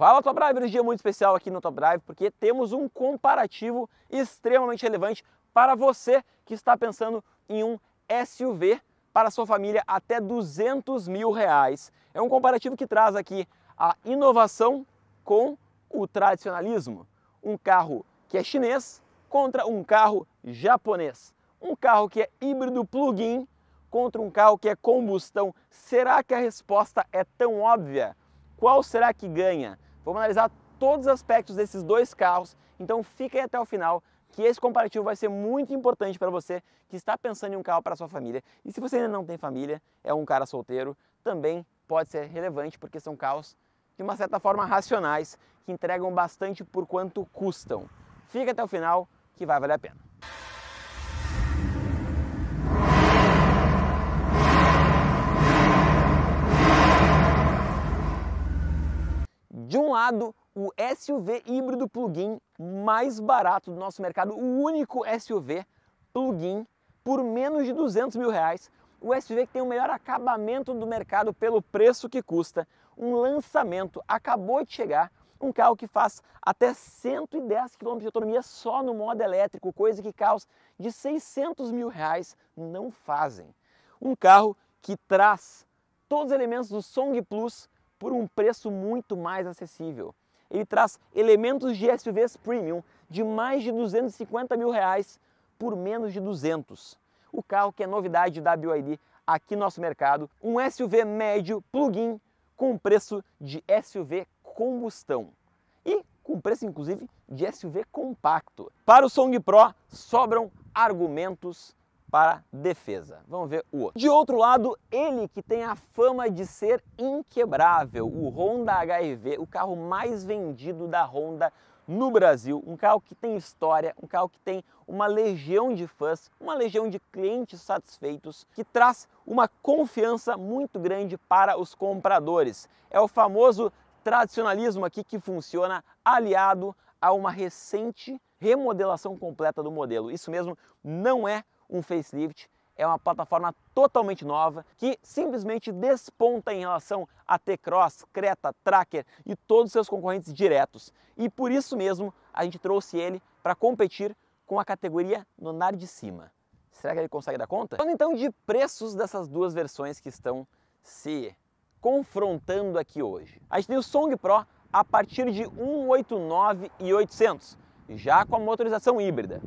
Fala Top Drive, é um dia muito especial aqui no Top Drive porque temos um comparativo extremamente relevante para você que está pensando em um SUV para sua família até 200 mil reais. É um comparativo que traz aqui a inovação com o tradicionalismo. Um carro que é chinês contra um carro japonês. Um carro que é híbrido plug-in contra um carro que é combustão. Será que a resposta é tão óbvia? Qual será que ganha? Vamos analisar todos os aspectos desses dois carros, então fiquem até o final que esse comparativo vai ser muito importante para você que está pensando em um carro para sua família. E se você ainda não tem família, é um cara solteiro, também pode ser relevante porque são carros de uma certa forma racionais que entregam bastante por quanto custam. Fica até o final que vai valer a pena. De um lado, o SUV híbrido plug-in mais barato do nosso mercado, o único SUV plug-in por menos de 200 mil reais, o SUV que tem o melhor acabamento do mercado pelo preço que custa, um lançamento, acabou de chegar, um carro que faz até 110 km de autonomia só no modo elétrico, coisa que carros de 600 mil reais não fazem. Um carro que traz todos os elementos do Song Plus, por um preço muito mais acessível. Ele traz elementos de SUVs premium de mais de 250 mil reais por menos de 200. O carro que é novidade da BYD aqui no nosso mercado, um SUV médio plug-in com preço de SUV combustão e com preço inclusive de SUV compacto. Para o Song Pro sobram argumentos para defesa. Vamos ver o outro. De outro lado, ele que tem a fama de ser inquebrável, o Honda HRV, o carro mais vendido da Honda no Brasil, um carro que tem história, um carro que tem uma legião de fãs, uma legião de clientes satisfeitos, que traz uma confiança muito grande para os compradores. É o famoso tradicionalismo aqui que funciona aliado a uma recente remodelação completa do modelo. Isso mesmo, não é um facelift. É uma plataforma totalmente nova que simplesmente desponta em relação a T-Cross, Creta, Tracker e todos os seus concorrentes diretos. E por isso mesmo a gente trouxe ele para competir com a categoria no NAR de cima. Será que ele consegue dar conta? Falando então de preços dessas duas versões que estão se confrontando aqui hoje. A gente tem o Song Pro a partir de 189 e 800, já com a motorização híbrida.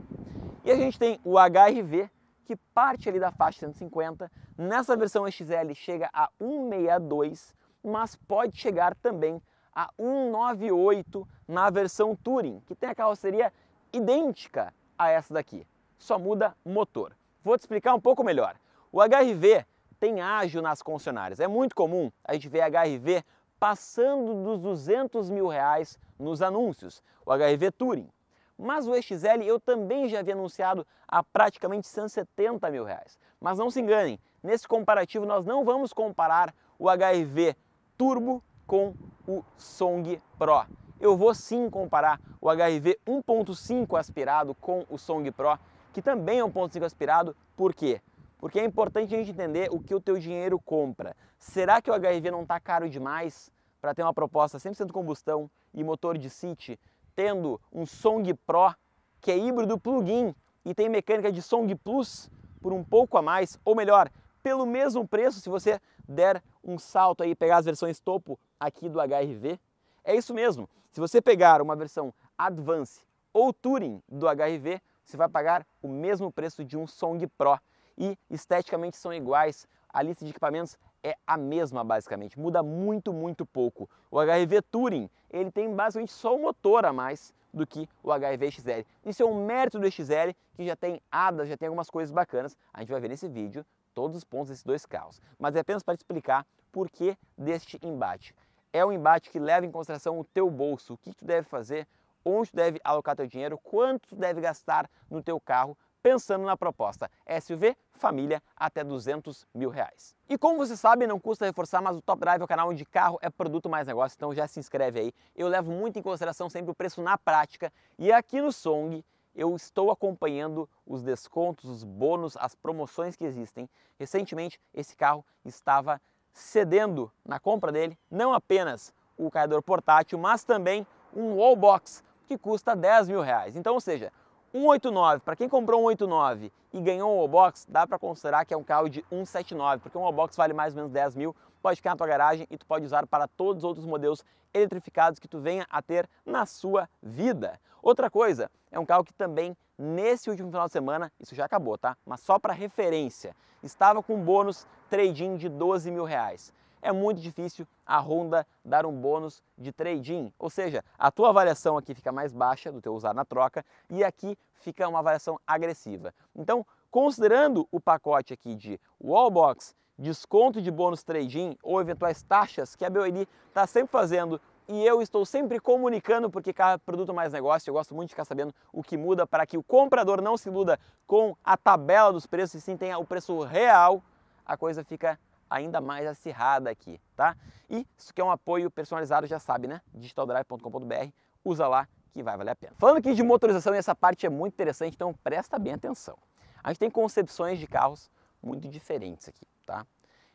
E a gente tem o HRV, que parte ali da faixa 150. Nessa versão XL chega a 162, mas pode chegar também a 198 na versão Touring, que tem a carroceria idêntica a essa daqui, só muda motor. Vou te explicar um pouco melhor. O HRV tem ágio nas concessionárias. É muito comum a gente ver HRV passando dos 200 mil reais nos anúncios. O HRV Touring mas o XL eu também já havia anunciado a praticamente 170 mil reais. Mas não se enganem, nesse comparativo nós não vamos comparar o HRV Turbo com o Song Pro. Eu vou sim comparar o HRV 1.5 aspirado com o Song Pro, que também é 1.5 aspirado, por quê? Porque é importante a gente entender o que o teu dinheiro compra. Será que o HRV não está caro demais para ter uma proposta 100% combustão e motor de City tendo um Song Pro que é híbrido plug-in e tem mecânica de Song Plus por um pouco a mais, ou melhor, pelo mesmo preço se você der um salto aí pegar as versões topo aqui do HRV. É isso mesmo. Se você pegar uma versão Advance ou Touring do HRV, você vai pagar o mesmo preço de um Song Pro e esteticamente são iguais. A lista de equipamentos é a mesma basicamente, muda muito, muito pouco. O HRV Touring, ele tem basicamente só o motor a mais do que o HRV XL. Isso é um mérito do XL, que já tem adas, já tem algumas coisas bacanas. A gente vai ver nesse vídeo todos os pontos desses dois carros. Mas é apenas para te explicar por que deste embate. É um embate que leva em consideração o teu bolso, o que tu deve fazer, onde tu deve alocar teu dinheiro, quanto tu deve gastar no teu carro pensando na proposta SUV família até 200 mil reais. E como você sabe, não custa reforçar, mas o Top Drive é o canal onde carro é produto mais negócio, então já se inscreve aí. Eu levo muito em consideração sempre o preço na prática e aqui no Song eu estou acompanhando os descontos, os bônus, as promoções que existem. Recentemente esse carro estava cedendo na compra dele não apenas o carregador portátil, mas também um wall box que custa 10 mil reais. Então, ou seja, 189, para quem comprou um 189 e ganhou um O-Box, dá para considerar que é um carro de 179, porque um O-Box vale mais ou menos 10 mil, pode ficar na tua garagem e tu pode usar para todos os outros modelos eletrificados que tu venha a ter na sua vida. Outra coisa, é um carro que também nesse último final de semana, isso já acabou, tá? Mas só para referência, estava com um bônus trading de 12 mil reais é muito difícil a Honda dar um bônus de trade-in, ou seja, a tua avaliação aqui fica mais baixa do teu usar na troca e aqui fica uma avaliação agressiva. Então, considerando o pacote aqui de wallbox, desconto de bônus trade-in ou eventuais taxas que a Belli está sempre fazendo e eu estou sempre comunicando porque cada produto é mais negócio, eu gosto muito de ficar sabendo o que muda para que o comprador não se iluda com a tabela dos preços e sim tenha o preço real, a coisa fica ainda mais acirrada aqui, tá? E isso que é um apoio personalizado, já sabe, né? digitaldrive.com.br, usa lá que vai valer a pena. Falando aqui de motorização, essa parte é muito interessante, então presta bem atenção. A gente tem concepções de carros muito diferentes aqui, tá?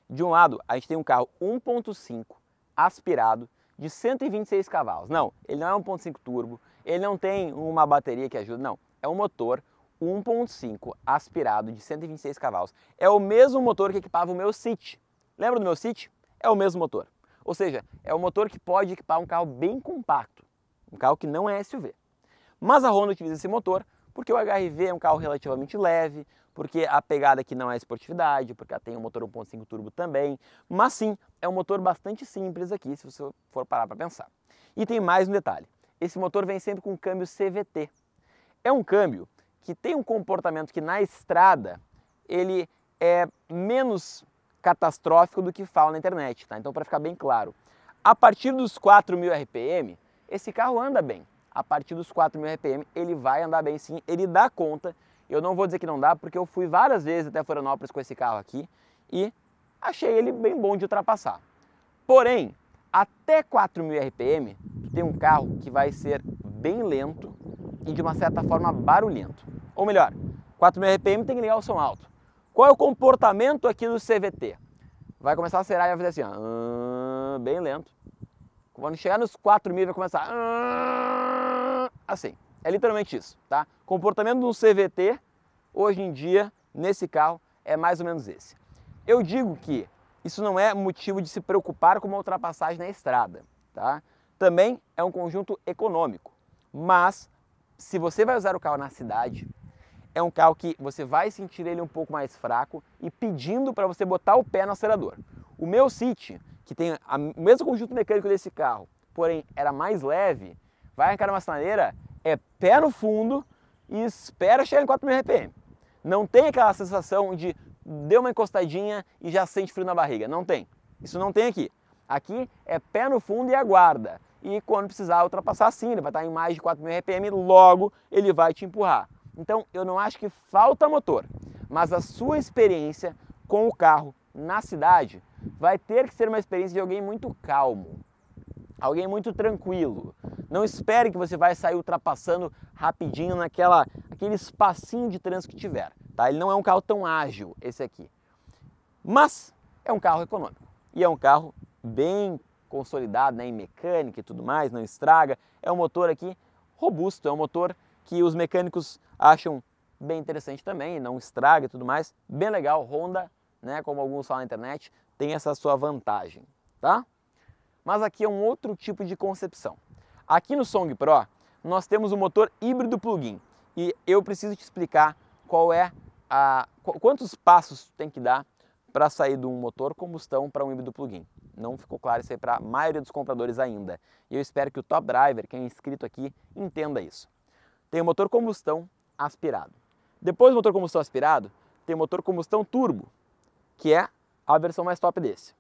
De um lado, a gente tem um carro 1.5 aspirado de 126 cavalos. Não, ele não é 1.5 turbo, ele não tem uma bateria que ajuda, não. É um motor 1.5 aspirado de 126 cavalos. É o mesmo motor que equipava o meu City, Lembra do meu City? É o mesmo motor. Ou seja, é um motor que pode equipar um carro bem compacto, um carro que não é SUV. Mas a Honda utiliza esse motor porque o HRV é um carro relativamente leve, porque a pegada aqui não é esportividade, porque ela tem um motor 1.5 turbo também, mas sim, é um motor bastante simples aqui, se você for parar para pensar. E tem mais um detalhe, esse motor vem sempre com um câmbio CVT. É um câmbio que tem um comportamento que na estrada ele é menos catastrófico do que fala na internet, tá? Então, para ficar bem claro, a partir dos 4.000 RPM, esse carro anda bem. A partir dos 4.000 RPM, ele vai andar bem sim, ele dá conta. Eu não vou dizer que não dá, porque eu fui várias vezes até Florianópolis com esse carro aqui e achei ele bem bom de ultrapassar. Porém, até 4.000 RPM, tem um carro que vai ser bem lento e de uma certa forma barulhento. Ou melhor, 4.000 RPM tem que ligar o som alto. Qual é o comportamento aqui do CVT? Vai começar a acelerar e vai fazer assim, ó, ah, bem lento. Quando chegar nos 4 mil vai começar ah, assim. É literalmente isso, tá? Comportamento do CVT, hoje em dia, nesse carro, é mais ou menos esse. Eu digo que isso não é motivo de se preocupar com uma ultrapassagem na estrada, tá? Também é um conjunto econômico, mas se você vai usar o carro na cidade, é um carro que você vai sentir ele um pouco mais fraco e pedindo para você botar o pé no acelerador. O meu City, que tem o mesmo conjunto mecânico desse carro, porém era mais leve, vai arrancar uma sinaleira, é pé no fundo e espera chegar em 4.000 RPM. Não tem aquela sensação de deu uma encostadinha e já sente frio na barriga. Não tem. Isso não tem aqui. Aqui é pé no fundo e aguarda. E quando precisar ultrapassar, sim, ele vai estar tá em mais de 4.000 RPM, logo ele vai te empurrar. Então eu não acho que falta motor, mas a sua experiência com o carro na cidade vai ter que ser uma experiência de alguém muito calmo, alguém muito tranquilo. Não espere que você vai sair ultrapassando rapidinho naquela aquele espacinho de trânsito que tiver, tá? Ele não é um carro tão ágil esse aqui. Mas é um carro econômico e é um carro bem consolidado né, em mecânica e tudo mais, não estraga. É um motor aqui robusto, é um motor que os mecânicos acham bem interessante também, não estraga e tudo mais. Bem legal, Honda, né, como alguns falam na internet, tem essa sua vantagem, tá? Mas aqui é um outro tipo de concepção. Aqui no Song Pro, nós temos o um motor híbrido plug-in e eu preciso te explicar qual é a quantos passos tem que dar para sair de um motor combustão para um híbrido plug-in. Não ficou claro isso aí para a maioria dos compradores ainda. E eu espero que o Top Driver, quem é inscrito aqui, entenda isso tem o motor combustão aspirado. Depois do motor combustão aspirado, tem o motor combustão turbo, que é a versão mais top desse.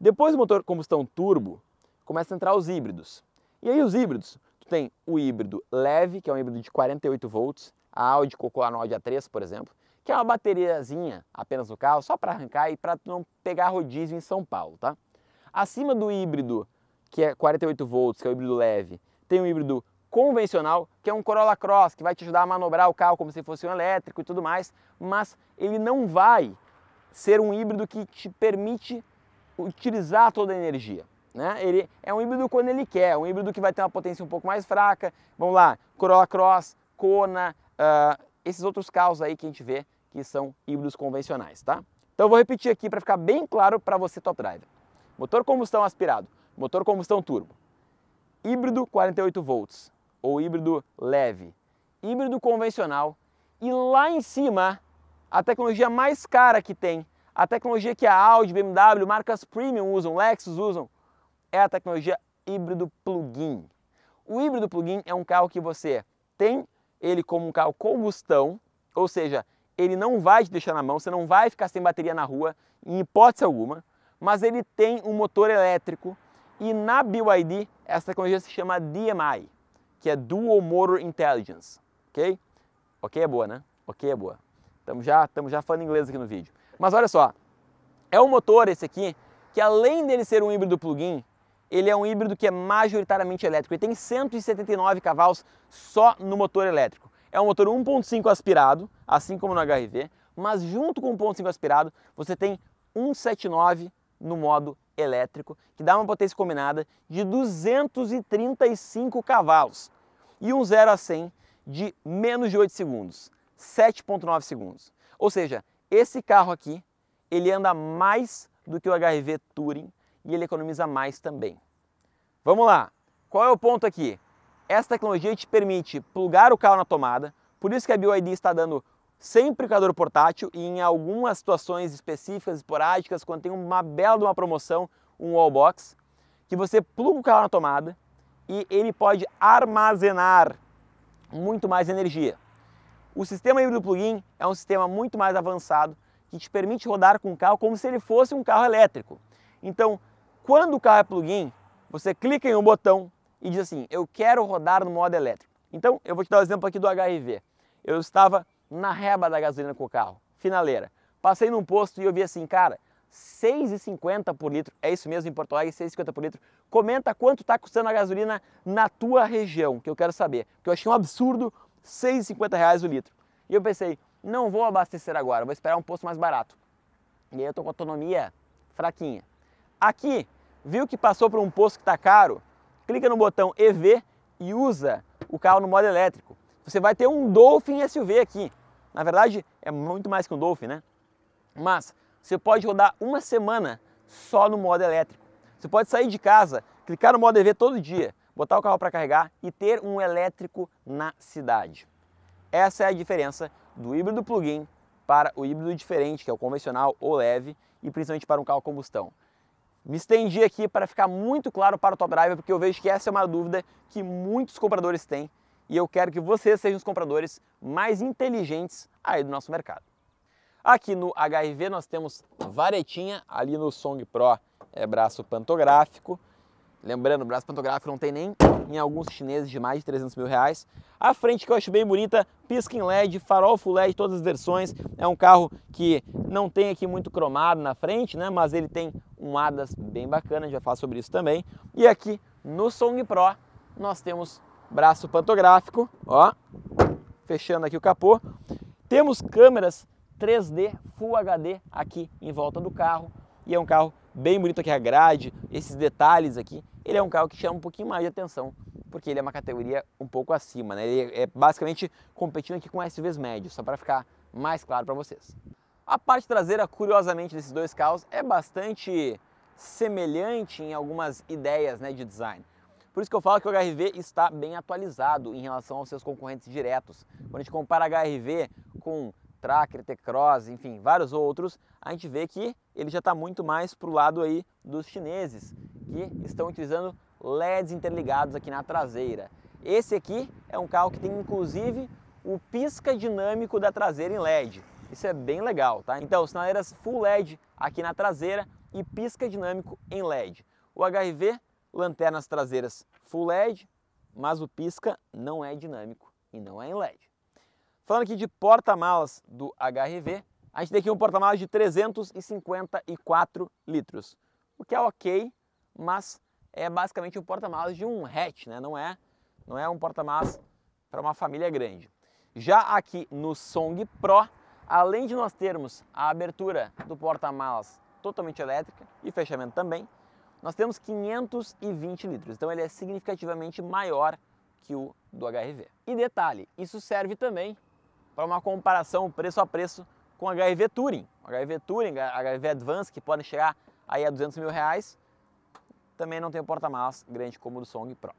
Depois do motor combustão turbo, começa a entrar os híbridos. E aí os híbridos, tu tem o híbrido leve, que é um híbrido de 48 volts, a Audi colocou a Audi A3, por exemplo, que é uma bateriazinha apenas no carro, só para arrancar e para não pegar rodízio em São Paulo, tá? Acima do híbrido, que é 48 volts, que é o híbrido leve, tem o híbrido convencional, que é um Corolla Cross, que vai te ajudar a manobrar o carro como se fosse um elétrico e tudo mais, mas ele não vai ser um híbrido que te permite utilizar toda a energia. Né? Ele é um híbrido quando ele quer, um híbrido que vai ter uma potência um pouco mais fraca. Vamos lá, Corolla Cross, Kona, uh, esses outros carros aí que a gente vê que são híbridos convencionais, tá? Então eu vou repetir aqui para ficar bem claro para você top driver. Motor combustão aspirado, motor combustão turbo, híbrido 48 volts, ou híbrido leve, híbrido convencional e lá em cima a tecnologia mais cara que tem, a tecnologia que a Audi, BMW, marcas premium usam, Lexus usam, é a tecnologia híbrido plug-in. O híbrido plug-in é um carro que você tem ele como um carro combustão, ou seja, ele não vai te deixar na mão, você não vai ficar sem bateria na rua, em hipótese alguma, mas ele tem um motor elétrico e na BYD essa tecnologia se chama DMI que é Dual Motor Intelligence, ok? Ok é boa, né? Ok é boa. Estamos já, tamo já falando inglês aqui no vídeo. Mas olha só, é um motor esse aqui que além dele ser um híbrido plug-in, ele é um híbrido que é majoritariamente elétrico. Ele tem 179 cavalos só no motor elétrico. É um motor 1.5 aspirado, assim como no HRV, mas junto com o 1.5 aspirado, você tem 179 no modo elétrico que dá uma potência combinada de 235 cavalos e um 0 a 100 de menos de 8 segundos, 7.9 segundos. Ou seja, esse carro aqui, ele anda mais do que o HRV Touring e ele economiza mais também. Vamos lá, qual é o ponto aqui? Essa tecnologia te permite plugar o carro na tomada, por isso que a BYD está dando sempre carregador portátil e em algumas situações específicas, esporádicas, quando tem uma bela de uma promoção, um wall box, que você pluga o carro na tomada e ele pode armazenar muito mais energia. O sistema híbrido plug-in é um sistema muito mais avançado que te permite rodar com o carro como se ele fosse um carro elétrico. Então, quando o carro é plug-in, você clica em um botão e diz assim: Eu quero rodar no modo elétrico. Então, eu vou te dar o um exemplo aqui do HRV. Eu estava na reba da gasolina com o carro. Finaleira. Passei num posto e eu vi assim, cara, 6,50 por litro. É isso mesmo em Porto Alegre, 6,50 por litro. Comenta quanto está custando a gasolina na tua região, que eu quero saber. Porque eu achei um absurdo 6,50 reais o litro. E eu pensei, não vou abastecer agora, vou esperar um posto mais barato. E aí eu tô com autonomia fraquinha. Aqui, viu que passou por um posto que está caro? Clica no botão EV e usa o carro no modo elétrico. Você vai ter um Dolphin SUV aqui. Na verdade, é muito mais que um Dolphin, né? Mas você pode rodar uma semana só no modo elétrico. Você pode sair de casa, clicar no modo EV todo dia, botar o carro para carregar e ter um elétrico na cidade. Essa é a diferença do híbrido plug-in para o híbrido diferente, que é o convencional ou leve, e principalmente para um carro a combustão. Me estendi aqui para ficar muito claro para o top driver, porque eu vejo que essa é uma dúvida que muitos compradores têm e eu quero que vocês sejam os compradores mais inteligentes aí do nosso mercado. Aqui no HRV nós temos varetinha, ali no Song Pro é braço pantográfico. Lembrando, braço pantográfico não tem nem em alguns chineses de mais de 300 mil reais. A frente que eu acho bem bonita, pisca em LED, farol full LED, todas as versões. É um carro que não tem aqui muito cromado na frente, né? Mas ele tem um ADAS bem bacana, a gente vai falar sobre isso também. E aqui no Song Pro nós temos braço pantográfico, ó, fechando aqui o capô. Temos câmeras 3D Full HD aqui em volta do carro e é um carro bem bonito aqui a grade, esses detalhes aqui. Ele é um carro que chama um pouquinho mais de atenção porque ele é uma categoria um pouco acima, né? Ele é basicamente competindo aqui com SUVs médios, só para ficar mais claro para vocês. A parte traseira, curiosamente, desses dois carros é bastante semelhante em algumas ideias né, de design. Por isso que eu falo que o HRV está bem atualizado em relação aos seus concorrentes diretos. Quando a gente compara HRV com Tracker, T-Cross, enfim, vários outros, a gente vê que ele já está muito mais para o lado aí dos chineses, que estão utilizando LEDs interligados aqui na traseira. Esse aqui é um carro que tem inclusive o pisca dinâmico da traseira em LED. Isso é bem legal, tá? Então, sinaleiras full LED aqui na traseira e pisca dinâmico em LED. O HRV Lanternas traseiras full LED, mas o pisca não é dinâmico e não é em LED. Falando aqui de porta-malas do HRV, a gente tem aqui um porta-malas de 354 litros, o que é ok, mas é basicamente um porta-malas de um hatch, né? não, é, não é um porta-malas para uma família grande. Já aqui no Song Pro, além de nós termos a abertura do porta-malas totalmente elétrica e fechamento também, nós temos 520 litros, então ele é significativamente maior que o do HRV. E detalhe, isso serve também para uma comparação preço a preço com o HRV Touring. HRV Touring, HRV Advance, que podem chegar aí a 200 mil reais, também não tem porta-malas grande como o do Song Pro.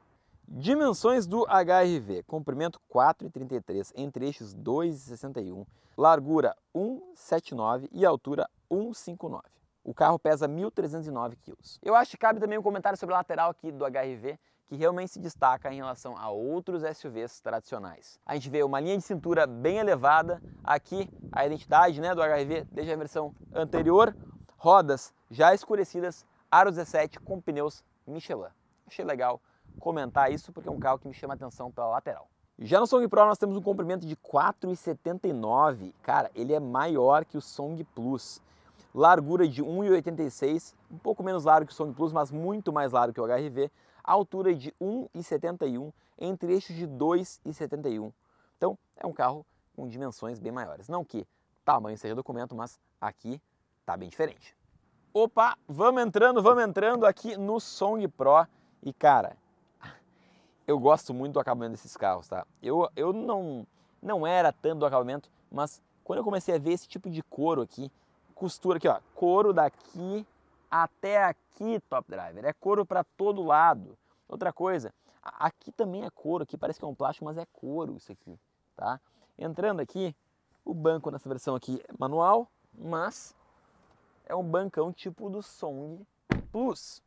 Dimensões do HRV: comprimento 4,33 entre eixos 2,61, largura 1,79 e altura 1,59. O carro pesa 1.309 quilos. Eu acho que cabe também um comentário sobre a lateral aqui do HRV, que realmente se destaca em relação a outros SUVs tradicionais. A gente vê uma linha de cintura bem elevada, aqui a identidade né, do HRV desde a versão anterior, rodas já escurecidas, aro 17 com pneus Michelin. Achei legal comentar isso porque é um carro que me chama a atenção pela lateral. Já no Song Pro nós temos um comprimento de 4,79. Cara, ele é maior que o Song Plus largura de 1,86, um pouco menos largo que o Song Plus, mas muito mais largo que o HRV, altura de 1,71, entre eixos de 2,71. Então é um carro com dimensões bem maiores. Não que tamanho seja documento, mas aqui tá bem diferente. Opa, vamos entrando, vamos entrando aqui no Song Pro. E cara, eu gosto muito do acabamento desses carros, tá? Eu, eu não, não era tanto do acabamento, mas quando eu comecei a ver esse tipo de couro aqui, costura aqui, ó, couro daqui até aqui, top driver. É couro para todo lado. Outra coisa, aqui também é couro, aqui parece que é um plástico, mas é couro isso aqui, tá? Entrando aqui, o banco nessa versão aqui é manual, mas é um bancão tipo do Song Plus.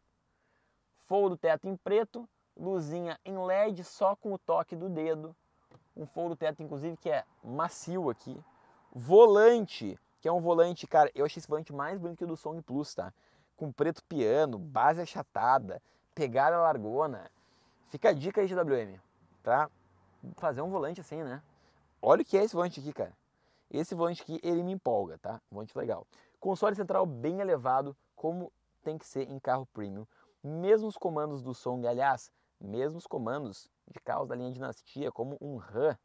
Foldo teto em preto, luzinha em LED só com o toque do dedo. Um foldo teto, inclusive, que é macio aqui. Volante que é um volante, cara, eu achei esse volante mais bonito que o do Song Plus, tá? Com preto piano, base achatada, pegada largona. Fica a dica aí de WM, pra fazer um volante assim, né? Olha o que é esse volante aqui, cara. Esse volante aqui, ele me empolga, tá? Volante legal. Console central bem elevado, como tem que ser em carro premium. Mesmos comandos do Song, aliás, mesmos comandos de carros da linha Dinastia, como um RAM.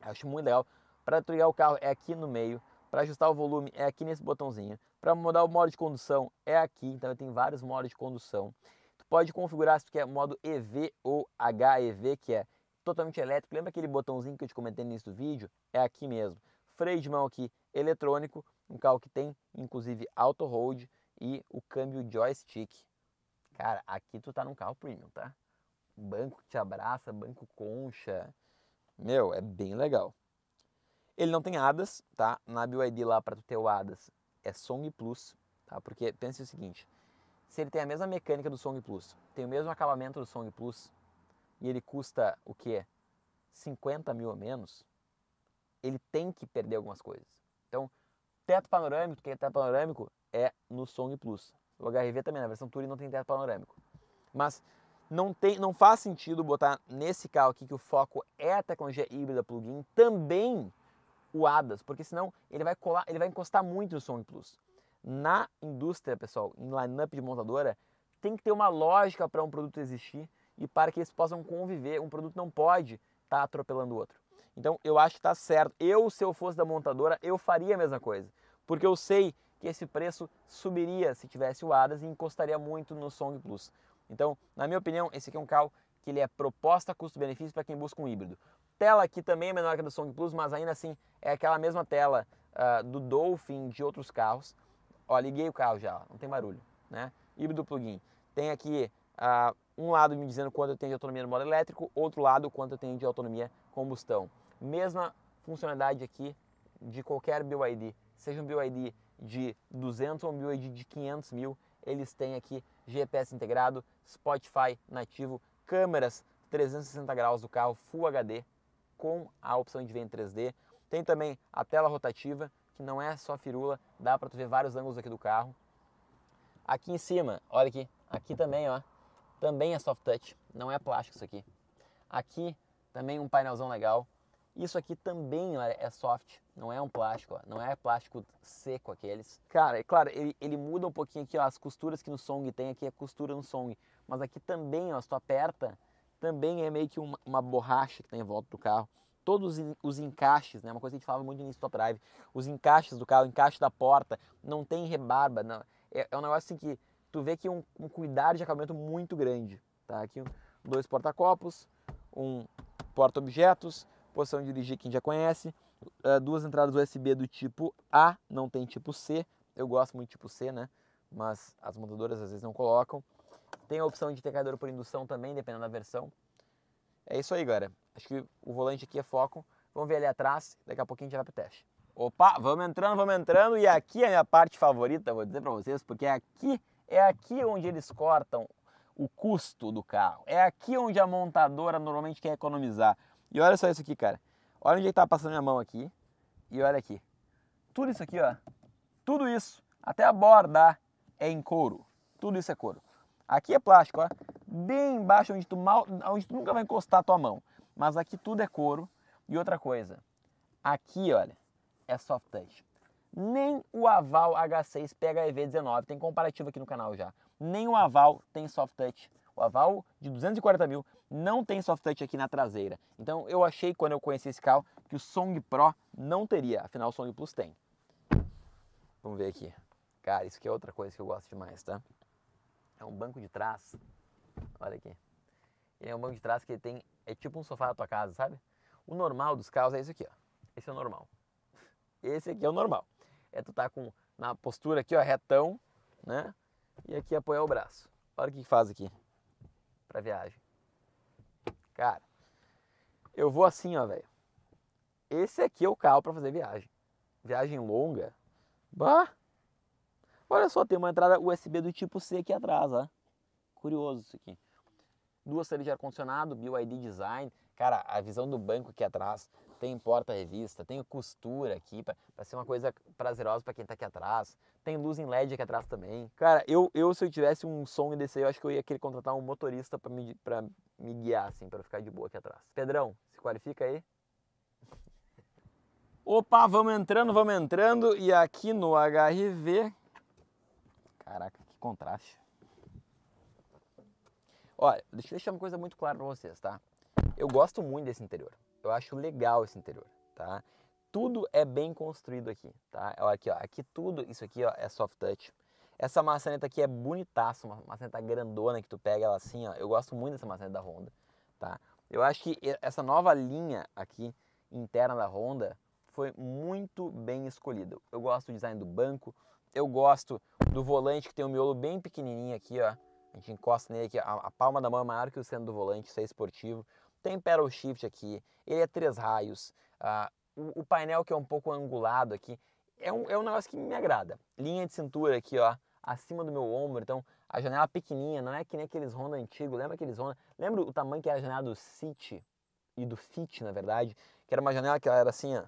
Acho muito legal. Para trilhar o carro é aqui no meio, para ajustar o volume é aqui nesse botãozinho. Para mudar o modo de condução é aqui, então tem vários modos de condução. Tu pode configurar se tu quer modo EV ou HEV, que é totalmente elétrico. Lembra aquele botãozinho que eu te comentei no início do vídeo? É aqui mesmo. Freio de mão aqui eletrônico, um carro que tem inclusive auto hold e o câmbio joystick. Cara, aqui tu tá num carro premium, tá? Banco te abraça, banco concha. Meu, é bem legal. Ele não tem ADAS, tá? Na BYD lá para tu ter o ADAS é Song Plus, tá? Porque pense o seguinte, se ele tem a mesma mecânica do Song Plus, tem o mesmo acabamento do Song Plus e ele custa o quê? 50 mil a menos, ele tem que perder algumas coisas. Então, teto panorâmico, quem é teto panorâmico é no Song Plus. O HRV também, na versão Touring não tem teto panorâmico. Mas não, tem, não faz sentido botar nesse carro aqui que o foco é a tecnologia híbrida plug-in também o ADAS, porque senão ele vai colar, ele vai encostar muito no Song Plus. Na indústria, pessoal, em lineup de montadora, tem que ter uma lógica para um produto existir e para que eles possam conviver. Um produto não pode estar tá atropelando o outro. Então eu acho que está certo. Eu, se eu fosse da montadora, eu faria a mesma coisa, porque eu sei que esse preço subiria se tivesse o ADAS e encostaria muito no Song Plus. Então, na minha opinião, esse aqui é um carro que ele é proposta custo-benefício para quem busca um híbrido. Tela aqui também é menor que a do Song Plus, mas ainda assim é aquela mesma tela uh, do Dolphin de outros carros. Ó, liguei o carro já, não tem barulho, né? Híbrido plug-in. Tem aqui uh, um lado me dizendo quanto eu tenho de autonomia no modo elétrico, outro lado quanto eu tenho de autonomia combustão. Mesma funcionalidade aqui de qualquer BYD, seja um BYD de 200 ou um BYD de 500 mil, eles têm aqui GPS integrado, Spotify nativo, câmeras 360 graus do carro Full HD com a opção de ver em 3D. Tem também a tela rotativa, que não é só firula, dá para tu ver vários ângulos aqui do carro. Aqui em cima, olha aqui, aqui também, ó, também é soft touch, não é plástico isso aqui. Aqui também um painelzão legal. Isso aqui também olha, é soft, não é um plástico, ó, não é plástico seco aqueles. Cara, é claro, ele, ele muda um pouquinho aqui, ó, as costuras que no Song tem aqui é costura no Song, mas aqui também, ó, se tu aperta, também é meio que uma, uma borracha que tem tá em volta do carro. Todos os, encaixes, né? Uma coisa que a gente falava muito no início do Top Drive. Os encaixes do carro, o encaixe da porta, não tem rebarba. Não. É, é um negócio assim que tu vê que é um, um cuidado de acabamento muito grande. Tá? Aqui dois porta-copos, um porta-objetos, posição de dirigir quem já conhece, ah, duas entradas USB do tipo A, não tem tipo C. Eu gosto muito do tipo C, né? Mas as montadoras às vezes não colocam. Tem a opção de ter carregador por indução também, dependendo da versão. É isso aí, galera. Acho que o volante aqui é foco. Vamos ver ali atrás, daqui a pouquinho a gente vai pro teste. Opa, vamos entrando, vamos entrando. E aqui é a minha parte favorita, vou dizer para vocês, porque é aqui é aqui onde eles cortam o custo do carro. É aqui onde a montadora normalmente quer economizar. E olha só isso aqui, cara. Olha onde é está passando minha mão aqui. E olha aqui. Tudo isso aqui, ó. Tudo isso, até a borda é em couro. Tudo isso é couro. Aqui é plástico, ó, bem embaixo onde tu, mal, onde tu nunca vai encostar a tua mão. Mas aqui tudo é couro. E outra coisa, aqui, olha, é soft touch. Nem o Aval H6 pega EV19, tem comparativo aqui no canal já. Nem o Aval tem soft touch. O Aval de 240 mil não tem soft touch aqui na traseira. Então eu achei quando eu conheci esse carro que o Song Pro não teria, afinal o Song Plus tem. Vamos ver aqui. Cara, isso aqui é outra coisa que eu gosto demais, tá? é um banco de trás. Olha aqui. Ele é um banco de trás que tem. É tipo um sofá da tua casa, sabe? O normal dos carros é isso aqui, ó. Esse é o normal. Esse aqui é o normal. É tu tá com na postura aqui, ó, retão, né? E aqui apoiar o braço. Olha o que faz aqui para viagem. Cara, eu vou assim, ó, velho. Esse aqui é o carro para fazer viagem. Viagem longa. Bah! Olha só, tem uma entrada USB do tipo C aqui atrás, ó. Curioso isso aqui. Duas saídas de ar-condicionado, BYD Design. Cara, a visão do banco aqui atrás. Tem porta-revista, tem costura aqui, para ser uma coisa prazerosa para quem tá aqui atrás. Tem luz em LED aqui atrás também. Cara, eu, eu se eu tivesse um som desse aí, eu acho que eu ia querer contratar um motorista para me, pra me guiar, assim, para ficar de boa aqui atrás. Pedrão, se qualifica aí? Opa, vamos entrando, vamos entrando. E aqui no HRV, Caraca, que contraste. Olha, deixa eu deixar uma coisa muito clara para vocês, tá? Eu gosto muito desse interior. Eu acho legal esse interior, tá? Tudo é bem construído aqui, tá? Olha aqui, ó. Aqui tudo, isso aqui ó, é soft touch. Essa maçaneta aqui é bonitaça, uma maçaneta grandona que tu pega ela assim, ó. Eu gosto muito dessa maçaneta da Honda, tá? Eu acho que essa nova linha aqui interna da Honda foi muito bem escolhida. Eu gosto do design do banco, eu gosto do volante que tem um miolo bem pequenininho aqui, ó. A gente encosta nele aqui, a, a palma da mão é maior que o centro do volante, isso é esportivo. Tem pedal shift aqui, ele é três raios. Ah, o, o, painel que é um pouco angulado aqui, é um, é um negócio que me agrada. Linha de cintura aqui, ó, acima do meu ombro, então a janela pequenininha, não é que nem aqueles Honda antigos, lembra aqueles Honda? Lembra o tamanho que era é a janela do City? E do Fit, na verdade, que era uma janela que ela era assim, ó.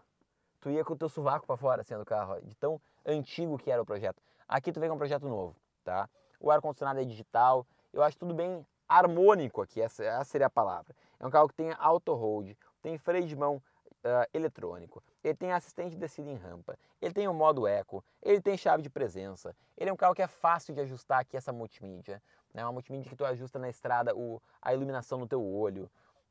Tu ia com o teu sovaco para fora, assim, do carro, de tão antigo que era o projeto. Aqui tu vem com um projeto novo, tá? O ar-condicionado é digital, eu acho tudo bem harmônico aqui, essa, essa seria a palavra. É um carro que tem auto-hold, tem freio de mão uh, eletrônico, ele tem assistente de descida em rampa, ele tem o um modo eco, ele tem chave de presença, ele é um carro que é fácil de ajustar aqui essa multimídia, né? uma multimídia que tu ajusta na estrada o, a iluminação no teu olho.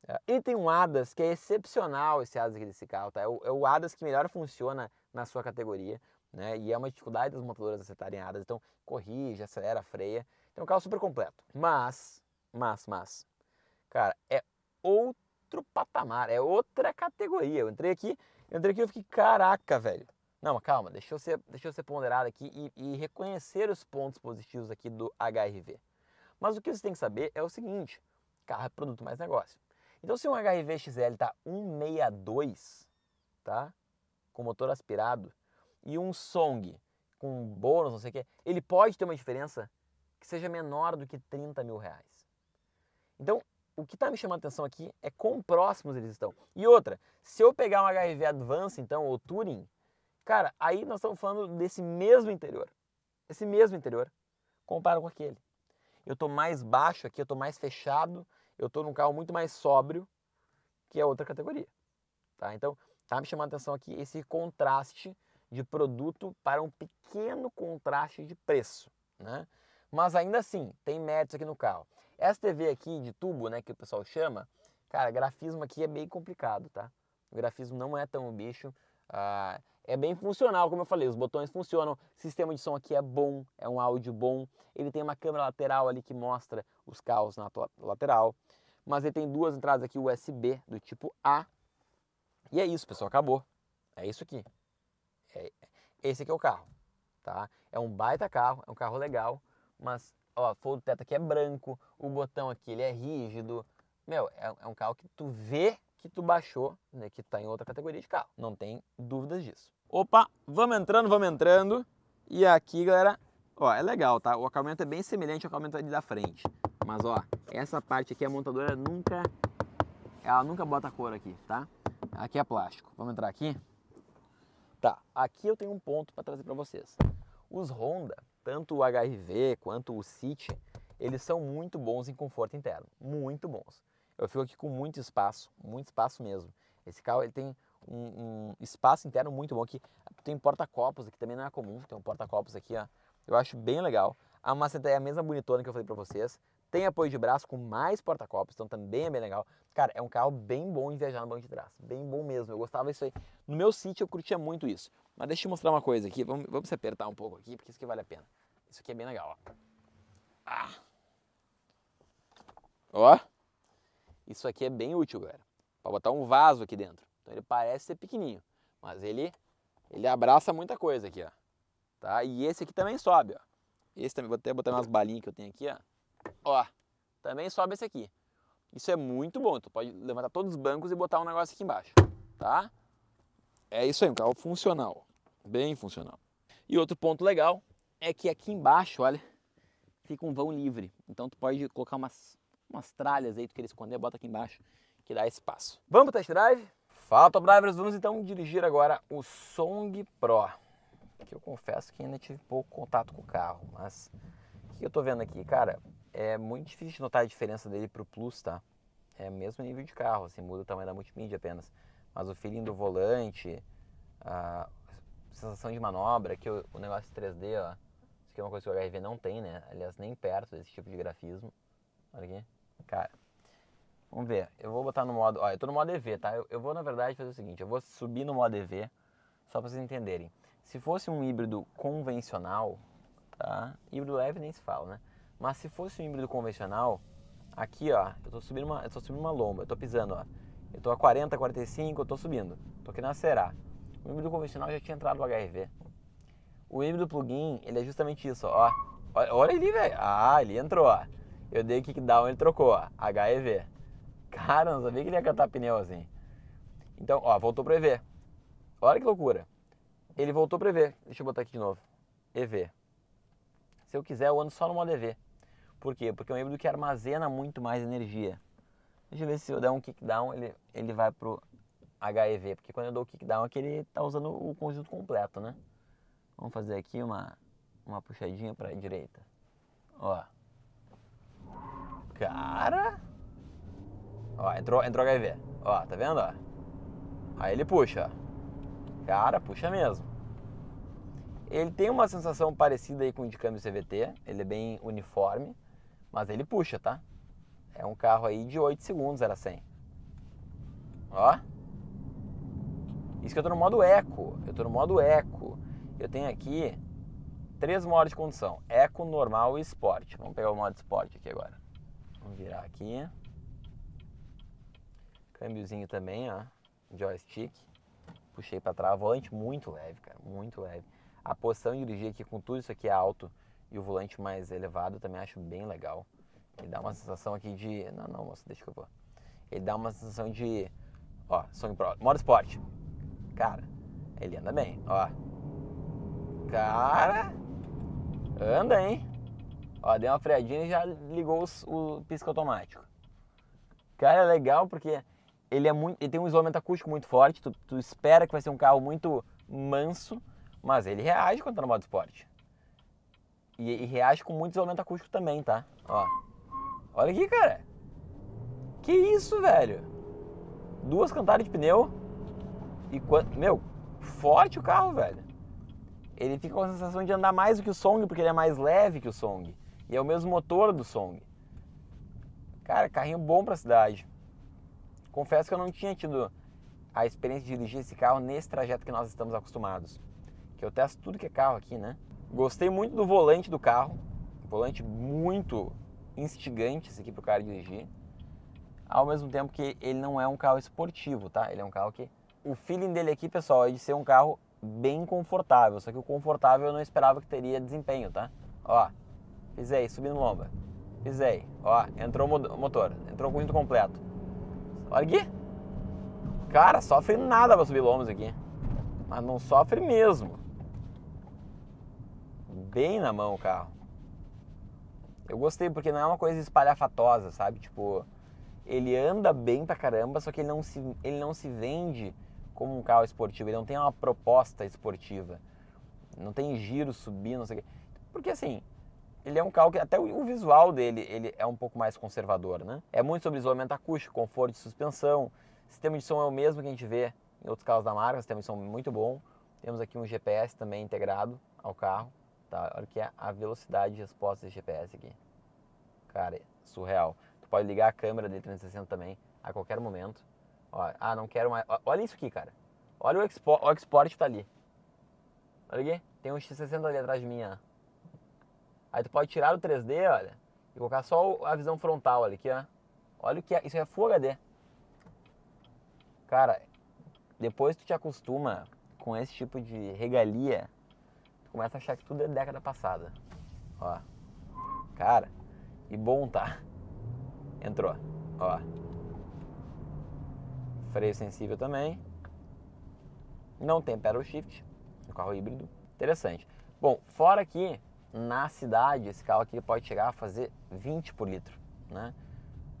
Uh, ah, ele tem um ADAS que é excepcional esse ADAS aqui desse carro, tá? é, o, é o ADAS que melhor funciona na sua categoria. Né? E é uma dificuldade das montadoras acertarem áreas, então corrige, acelera, freia. Então é um carro super completo. Mas, mas, mas, cara, é outro patamar, é outra categoria. Eu entrei aqui, eu entrei aqui e fiquei, caraca, velho. Não, mas calma, deixa eu ser, deixa eu ser ponderado aqui e, e reconhecer os pontos positivos aqui do HRV. Mas o que você tem que saber é o seguinte: carro é produto mais negócio. Então, se um HRV XL tá 162, tá? Com motor aspirado, e um song com bônus, não sei o que, ele pode ter uma diferença que seja menor do que 30 mil reais. Então, o que está me chamando a atenção aqui é quão próximos eles estão. E outra, se eu pegar um HRV Advance, então, ou Touring, cara, aí nós estamos falando desse mesmo interior. Esse mesmo interior, comparo com aquele. Eu estou mais baixo aqui, eu estou mais fechado, eu estou num carro muito mais sóbrio, que a é outra categoria. Tá? Então, tá me chamando a atenção aqui esse contraste de produto para um pequeno contraste de preço, né? Mas ainda assim, tem méritos aqui no carro. Essa TV aqui de tubo, né, que o pessoal chama, cara, grafismo aqui é bem complicado, tá? O grafismo não é tão bicho. Ah, é bem funcional, como eu falei, os botões funcionam, sistema de som aqui é bom, é um áudio bom, ele tem uma câmera lateral ali que mostra os carros na lateral, mas ele tem duas entradas aqui USB do tipo A. E é isso, pessoal, acabou. É isso aqui esse aqui é o carro, tá? É um baita carro, é um carro legal, mas ó, o teto aqui é branco, o botão aqui ele é rígido. Meu, é, é um carro que tu vê que tu baixou, né, que tá em outra categoria de carro. Não tem dúvidas disso. Opa, vamos entrando, vamos entrando. E aqui, galera, ó, é legal, tá? O acabamento é bem semelhante ao acabamento ali da frente. Mas ó, essa parte aqui a montadora nunca ela nunca bota cor aqui, tá? Aqui é plástico. Vamos entrar aqui. Tá, aqui eu tenho um ponto para trazer para vocês. Os Honda, tanto o HRV quanto o City, eles são muito bons em conforto interno, muito bons. Eu fico aqui com muito espaço, muito espaço mesmo. Esse carro ele tem um, um espaço interno muito bom aqui. Tem porta-copos aqui também não é comum, tem um porta-copos aqui, ó. Eu acho bem legal. A maceta é a mesma bonitona que eu falei pra vocês. Tem apoio de braço com mais porta-copos, então também é bem legal. Cara, é um carro bem bom em viajar no banco de trás. Bem bom mesmo. Eu gostava disso aí. No meu sítio eu curtia muito isso. Mas deixa eu mostrar uma coisa aqui. Vamos, vamos se apertar um pouco aqui, porque isso aqui vale a pena. Isso aqui é bem legal, ó. Ah. Ó. Isso aqui é bem útil, galera. Pra botar um vaso aqui dentro. Então ele parece ser pequenininho, mas ele, ele abraça muita coisa aqui, ó. Tá? E esse aqui também sobe, ó. Esse também, vou até botar umas balinhas que eu tenho aqui, ó. Ó, também sobe esse aqui. Isso é muito bom, tu pode levantar todos os bancos e botar um negócio aqui embaixo, tá? É isso aí, um carro funcional, bem funcional. E outro ponto legal é que aqui embaixo, olha, fica um vão livre. Então tu pode colocar umas, umas tralhas aí, tu quer esconder, bota aqui embaixo, que dá espaço. Vamos pro test drive? Fala, Top Drivers! Vamos então dirigir agora o Song Pro que eu confesso que ainda tive pouco contato com o carro, mas o que eu estou vendo aqui, cara, é muito difícil de notar a diferença dele pro Plus, tá? É mesmo nível de carro, assim, muda o tamanho da multimídia apenas, mas o feeling do volante, a sensação de manobra, que o, negócio 3D, ó, isso aqui é uma coisa que o HRV não tem, né? Aliás, nem perto desse tipo de grafismo. Olha aqui. Cara, Vamos ver, eu vou botar no modo. Olha, eu tô no modo EV, tá? Eu, eu, vou, na verdade, fazer o seguinte: eu vou subir no modo EV, só pra vocês entenderem. Se fosse um híbrido convencional, tá? Híbrido leve nem se fala, né? Mas se fosse um híbrido convencional, aqui, ó, eu tô subindo uma, eu tô subindo uma lomba, eu tô pisando, ó. Eu tô a 40, 45, eu tô subindo. Tô na será. O híbrido convencional já tinha entrado o HRV. O híbrido plug-in, ele é justamente isso, ó. Olha, olha ali, velho. Ah, ele entrou, ó. Eu dei kickdown, ele trocou, ó. HEV. Cara, não sabia que ele ia catar pneu assim. Então, ó, voltou pro EV. Olha que loucura ele voltou para EV. Deixa eu botar aqui de novo. EV. Se eu quiser, eu ando só no modo EV. Por quê? Porque é um híbrido que armazena muito mais energia. Deixa eu ver se eu der um kickdown, ele, ele vai pro HEV. Porque quando eu dou o kickdown, é que ele tá usando o conjunto completo, né? Vamos fazer aqui uma, uma puxadinha para a direita. Ó. Cara! Ó, entrou, entrou HIV. Ó, tá vendo? Ó. Aí ele puxa, ó. Cara, puxa mesmo. Ele tem uma sensação parecida aí com o de câmbio CVT, ele é bem uniforme, mas ele puxa, tá? É um carro aí de 8 segundos, era 100. Ó. Isso que eu tô no modo eco, eu tô no modo eco. Eu tenho aqui três modos de condução: eco, normal e esporte. Vamos pegar o modo esporte aqui agora. Vamos virar aqui. Câmbiozinho também, ó. Joystick puxei para trás, volante muito leve, cara, muito leve. A posição de dirigir aqui com tudo isso aqui é alto e o volante mais elevado também acho bem legal. Ele dá uma sensação aqui de. Não, não, moço, deixa que eu vou. Ele dá uma sensação de. Ó, som em prova. Modo esporte. Cara, ele anda bem, ó. Cara, anda, hein? Ó, deu uma freadinha e já ligou o pisca automático. Cara, é legal porque ele é muito, ele tem um isolamento acústico muito forte, tu, tu espera que vai ser um carro muito manso, mas ele reage quando tá no modo esporte. E, e reage com muito isolamento acústico também, tá? Ó. Olha aqui, cara. Que isso, velho? Duas cantadas de pneu e quanto, meu, forte o carro, velho. Ele fica com a sensação de andar mais do que o Song, porque ele é mais leve que o Song. E é o mesmo motor do Song. Cara, carrinho bom pra cidade. Confesso que eu não tinha tido a experiência de dirigir esse carro nesse trajeto que nós estamos acostumados. Que eu testo tudo que é carro aqui, né? Gostei muito do volante do carro. volante muito instigante esse aqui para o cara dirigir. Ao mesmo tempo que ele não é um carro esportivo, tá? Ele é um carro que... O feeling dele aqui, pessoal, é de ser um carro bem confortável. Só que o confortável eu não esperava que teria desempenho, tá? Ó, pisei, subindo lomba. Pisei, ó, entrou o motor, entrou o conjunto completo Olha aqui. Cara, sofre nada para subir lombos aqui. Mas não sofre mesmo. Bem na mão o carro. Eu gostei porque não é uma coisa espalhafatosa, sabe? Tipo, ele anda bem pra caramba, só que ele não se, ele não se vende como um carro esportivo. Ele não tem uma proposta esportiva. Não tem giro, subindo, não sei o quê. Porque assim, ele é um carro que até o, visual dele ele é um pouco mais conservador, né? É muito sobre isolamento acústico, conforto de suspensão, sistema de som é o mesmo que a gente vê em outros carros da marca, sistema de som muito bom. Temos aqui um GPS também integrado ao carro, tá? Olha que é a velocidade de resposta desse GPS aqui. Cara, é surreal. Tu pode ligar a câmera dele 360 também a qualquer momento. Ó, ah, não quero mais. Olha isso aqui, cara. Olha o Export, o Export tá ali. Olha aqui, tem um X60 ali atrás de mim, ó. Aí tu pode tirar o 3D, olha, e colocar só a visão frontal ali, aqui, ó. Olha o que é, isso é Full HD. Cara, depois tu te acostuma com esse tipo de regalia, tu começa a achar que tudo é década passada. Ó. Cara, e bom tá. Entrou. Ó. Freio sensível também. Não tem pedal shift é um carro híbrido. Interessante. Bom, fora aqui na cidade, esse carro aqui pode chegar a fazer 20 por litro, né?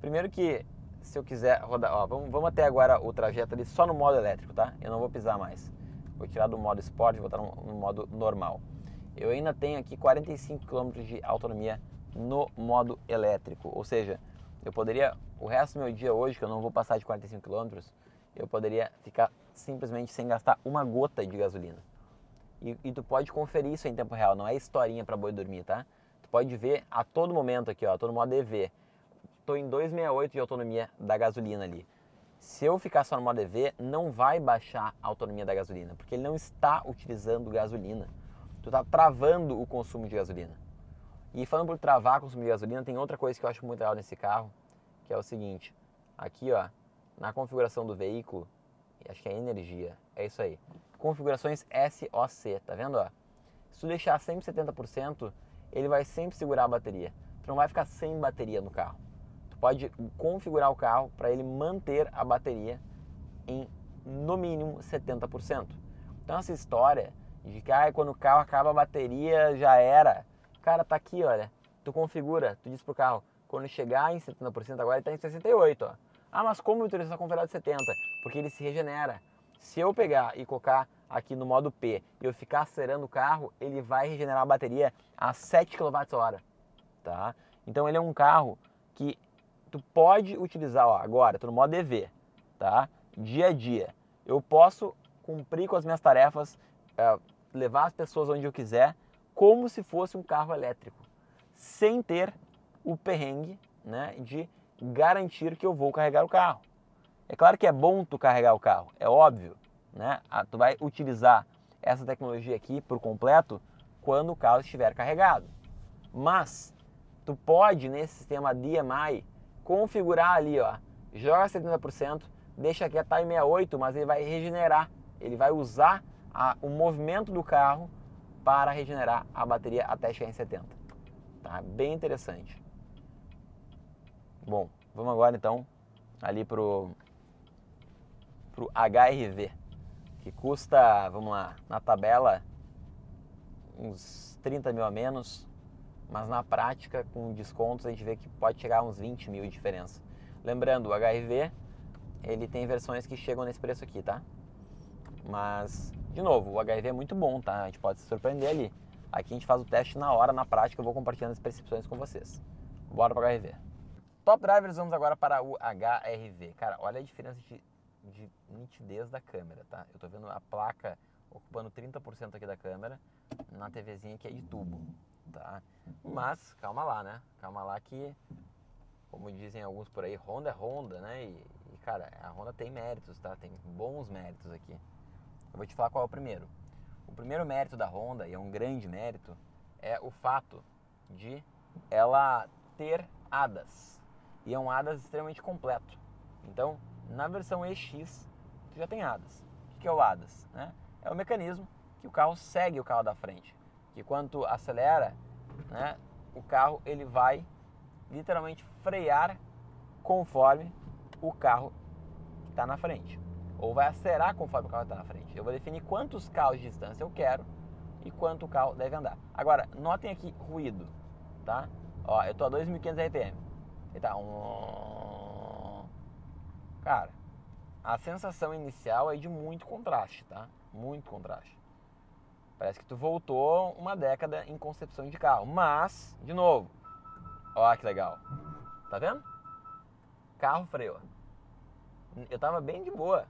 Primeiro que se eu quiser rodar, ó, vamos, vamos até agora o trajeto ali só no modo elétrico, tá? Eu não vou pisar mais. Vou tirar do modo esporte, vou botar no, no modo normal. Eu ainda tenho aqui 45 km de autonomia no modo elétrico, ou seja, eu poderia o resto do meu dia hoje, que eu não vou passar de 45 km, eu poderia ficar simplesmente sem gastar uma gota de gasolina. E, e, tu pode conferir isso em tempo real, não é historinha para boi dormir, tá? Tu pode ver a todo momento aqui, ó, tô no modo EV. Tô em 268 de autonomia da gasolina ali. Se eu ficar só no modo EV, não vai baixar a autonomia da gasolina, porque ele não está utilizando gasolina. Tu tá travando o consumo de gasolina. E falando por travar o consumo de gasolina, tem outra coisa que eu acho muito legal nesse carro, que é o seguinte, aqui ó, na configuração do veículo, acho que é energia, é isso aí configurações SOC, tá vendo? Ó? Se tu deixar sempre 70%, ele vai sempre segurar a bateria. Tu não vai ficar sem bateria no carro. Tu pode configurar o carro para ele manter a bateria em no mínimo 70%. Então essa história de que ah, quando o carro acaba a bateria já era. Cara, tá aqui, olha. Tu configura, tu diz pro carro, quando chegar em 70% agora ele tá em 68, ó. Ah, mas como o motorista está configurado 70? Porque ele se regenera. Se eu pegar e colocar aqui no modo P e eu ficar acelerando o carro, ele vai regenerar a bateria a 7 kWh, tá? Então ele é um carro que tu pode utilizar, ó, agora, tô no modo EV, tá? Dia a dia. Eu posso cumprir com as minhas tarefas, é, levar as pessoas onde eu quiser, como se fosse um carro elétrico, sem ter o perrengue, né, de garantir que eu vou carregar o carro. É claro que é bom tu carregar o carro, é óbvio, né? Ah, tu vai utilizar essa tecnologia aqui por completo quando o carro estiver carregado. Mas tu pode nesse sistema DMI configurar ali, ó, joga 70%, deixa aqui até 68, mas ele vai regenerar, ele vai usar a, o movimento do carro para regenerar a bateria até chegar em 70. Tá bem interessante. Bom, vamos agora então ali pro para o HRV, que custa, vamos lá, na tabela uns 30 mil a menos, mas na prática, com descontos, a gente vê que pode chegar a uns 20 mil de diferença. Lembrando, o HRV, ele tem versões que chegam nesse preço aqui, tá? Mas, de novo, o HRV é muito bom, tá? A gente pode se surpreender ali. Aqui a gente faz o teste na hora, na prática, eu vou compartilhando as percepções com vocês. Bora para o HRV. Top Drivers, vamos agora para o HRV. Cara, olha a diferença de de nitidez da câmera, tá? Eu estou vendo a placa ocupando 30% aqui da câmera na TVzinha que é de tubo, tá? Mas calma lá, né? Calma lá que como dizem alguns por aí, Honda é Honda, né? E, e cara, a Honda tem méritos, tá? Tem bons méritos aqui. Eu vou te falar qual é o primeiro. O primeiro mérito da Honda, e é um grande mérito, é o fato de ela ter ADAS. E é um ADAS extremamente completo. Então, na versão EX, tu já tem ADAS. O que é o ADAS? Né? É o mecanismo que o carro segue o carro da frente. Que quando tu acelera, né, o carro ele vai literalmente frear conforme o carro está na frente. Ou vai acelerar conforme o carro está na frente. Eu vou definir quantos carros de distância eu quero e quanto o carro deve andar. Agora, notem aqui ruído, tá? Ó, eu estou a 2.500 RPM. Ele tá um... Cara, a sensação inicial é de muito contraste, tá? Muito contraste. Parece que tu voltou uma década em concepção de carro. Mas, de novo, ó que legal. Tá vendo? Carro freou. Eu tava bem de boa.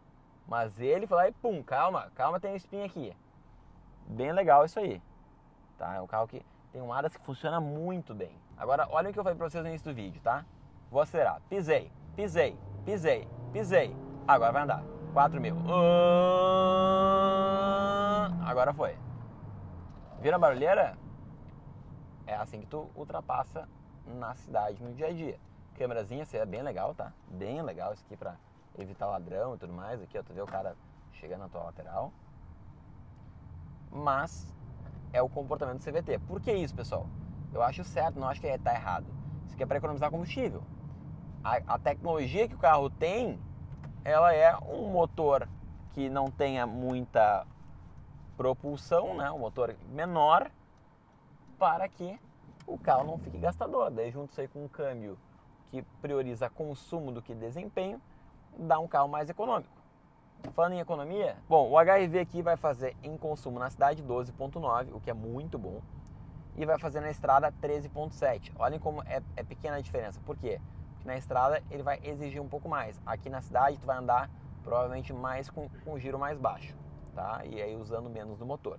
Mas ele falou aí, e pum, calma, calma, tem espinha aqui. Bem legal isso aí. Tá? É um carro que tem um Aras que funciona muito bem. Agora, olha o que eu falei pra vocês no início do vídeo, tá? Vou acelerar. Pisei pisei, pisei, pisei. Agora vai andar. 4 mil. Ah, agora foi. Viram a barulheira? É assim que tu ultrapassa na cidade, no dia a dia. Câmerazinha, seria é bem legal, tá? Bem legal isso aqui pra evitar ladrão e tudo mais. Aqui, ó, tu vê o cara chegando na tua lateral. Mas é o comportamento do CVT. Por que isso, pessoal? Eu acho certo, não acho que é, tá errado. Isso aqui é para economizar combustível a, a tecnologia que o carro tem, ela é um motor que não tenha muita propulsão, né? um motor menor, para que o carro não fique gastador. Daí junto isso aí com um câmbio que prioriza consumo do que desempenho, dá um carro mais econômico. Falando em economia, bom, o HRV aqui vai fazer em consumo na cidade 12.9, o que é muito bom, e vai fazer na estrada 13.7. Olhem como é, é pequena a diferença, por quê? na estrada ele vai exigir um pouco mais. Aqui na cidade tu vai andar provavelmente mais com, com um giro mais baixo, tá? E aí usando menos do motor.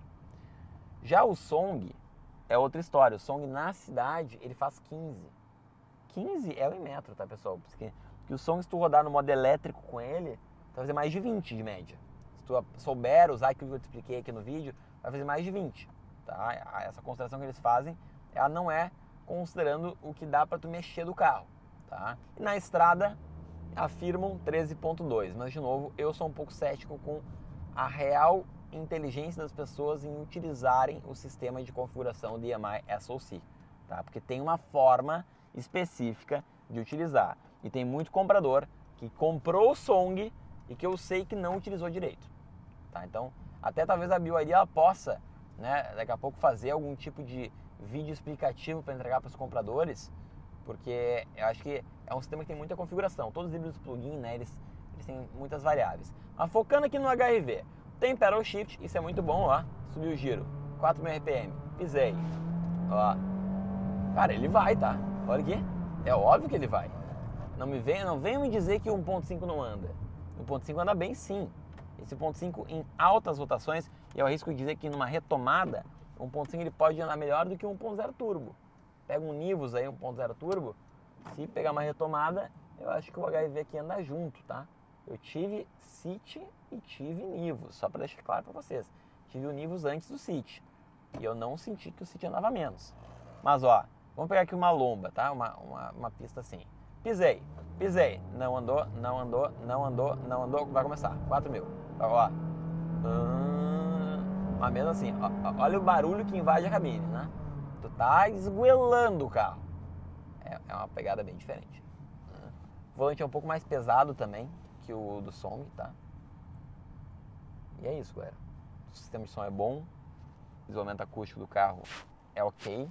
Já o Song é outra história. O Song na cidade ele faz 15. 15 é o em metro, tá pessoal? Porque, porque o Song se tu rodar no modo elétrico com ele, tu vai fazer mais de 20 de média. Se tu souber usar aquilo que eu te expliquei aqui no vídeo, vai fazer mais de 20, tá? Essa consideração que eles fazem, ela não é considerando o que dá para tu mexer do carro. Tá? E na estrada afirmam 13,2, mas de novo eu sou um pouco cético com a real inteligência das pessoas em utilizarem o sistema de configuração do EMI SoC, tá? Porque tem uma forma específica de utilizar e tem muito comprador que comprou o Song e que eu sei que não utilizou direito, tá? Então até talvez a BYD ela possa, né? Daqui a pouco fazer algum tipo de vídeo explicativo para entregar para os compradores porque eu acho que é um sistema que tem muita configuração. Todos os híbridos plug-in, né, eles, eles têm muitas variáveis. Mas focando aqui no HRV, tem pedal shift, isso é muito bom, ó. Subiu o giro, 4.000 RPM, pisei, ó. Cara, ele vai, tá? Olha aqui, é óbvio que ele vai. Não me venha, não venha me dizer que o 1.5 não anda. O 1.5 anda bem sim. Esse 1.5 em altas rotações, eu arrisco dizer que numa retomada, o 1.5 ele pode andar melhor do que o 1.0 turbo. Pega um Nivus aí, 1.0 turbo, se pegar mais retomada, eu acho que o HRV aqui anda junto, tá? Eu tive City e tive Nivus, só para deixar claro para vocês. Tive o Nivus antes do City e eu não senti que o City andava menos. Mas ó, vamos pegar aqui uma lomba, tá? Uma, uma, uma pista assim. Pisei, pisei, não andou, não andou, não andou, não andou, vai começar, 4 mil. Ó, hum, mas mesmo assim, ó, olha o barulho que invade a cabine, né? tu tá esguelando o carro. É, é uma pegada bem diferente. O volante é um pouco mais pesado também que o do Song, tá? E é isso, galera. O sistema de som é bom, o isolamento acústico do carro é ok.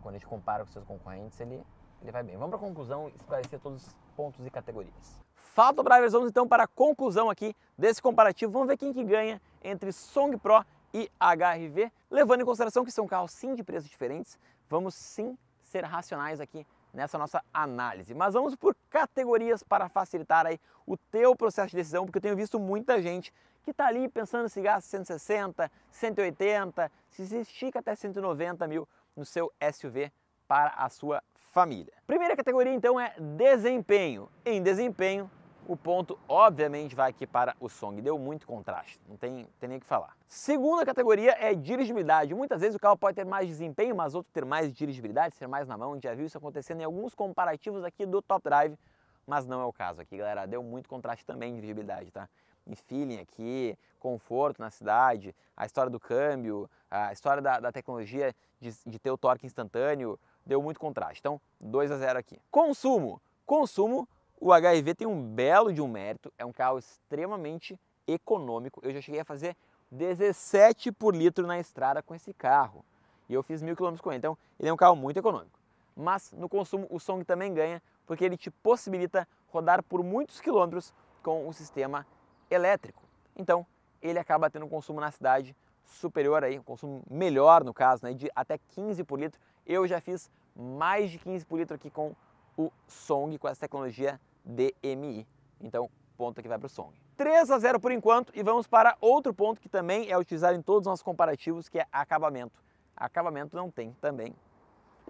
Quando a gente compara com seus concorrentes, ele, ele vai bem. Vamos para a conclusão esclarecer todos os pontos e categorias. Falta Drivers, vamos então para a conclusão aqui desse comparativo. Vamos ver quem que ganha entre Song Pro e HRV, levando em consideração que são carros sim de preços diferentes, vamos sim ser racionais aqui nessa nossa análise. Mas vamos por categorias para facilitar aí o teu processo de decisão, porque eu tenho visto muita gente que está ali pensando se gasta 160, 180, se estica até 190 mil no seu SUV para a sua família. Primeira categoria então é desempenho. Em desempenho, o ponto, obviamente, vai aqui para o Song. Deu muito contraste, não tem, tem nem o que falar. Segunda categoria é dirigibilidade. Muitas vezes o carro pode ter mais desempenho, mas outro ter mais dirigibilidade, ser mais na mão. A gente já viu isso acontecendo em alguns comparativos aqui do Top Drive, mas não é o caso aqui, galera. Deu muito contraste também em dirigibilidade, tá? Em feeling aqui, conforto na cidade, a história do câmbio, a história da, da tecnologia de, de ter o torque instantâneo, deu muito contraste. Então, 2 a 0 aqui. Consumo. Consumo o HRV tem um belo de um mérito, é um carro extremamente econômico. Eu já cheguei a fazer 17 por litro na estrada com esse carro e eu fiz mil quilômetros com ele. Então ele é um carro muito econômico. Mas no consumo o Song também ganha porque ele te possibilita rodar por muitos quilômetros com o sistema elétrico. Então ele acaba tendo um consumo na cidade superior aí, um consumo melhor no caso, né, de até 15 por litro. Eu já fiz mais de 15 por litro aqui com o Song, com essa tecnologia DMI. Então, ponto que vai para o Song. 3 a 0 por enquanto e vamos para outro ponto que também é utilizado em todos os nossos comparativos, que é acabamento. Acabamento não tem também.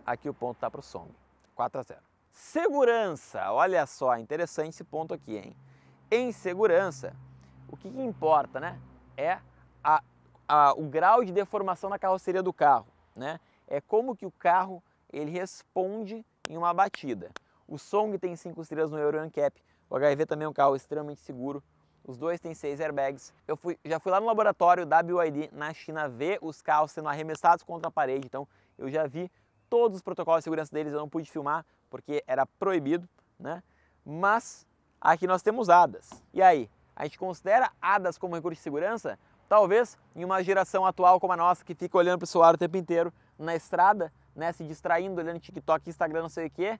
Aqui o ponto está para o Song. 4 a 0. Segurança. Olha só, interessante esse ponto aqui, hein? Em segurança, o que, que importa, né? É a, a, o grau de deformação na carroceria do carro, né? É como que o carro ele responde em uma batida. O Song tem 5 estrelas no Euro NCAP. O HRV também é um carro extremamente seguro. Os dois têm seis airbags. Eu fui, já fui lá no laboratório da na China ver os carros sendo arremessados contra a parede. Então eu já vi todos os protocolos de segurança deles. Eu não pude filmar porque era proibido, né? Mas aqui nós temos ADAS. E aí, a gente considera ADAS como recurso de segurança? Talvez em uma geração atual como a nossa que fica olhando para o celular o tempo inteiro na estrada, né? Se distraindo, olhando TikTok, Instagram, não sei o que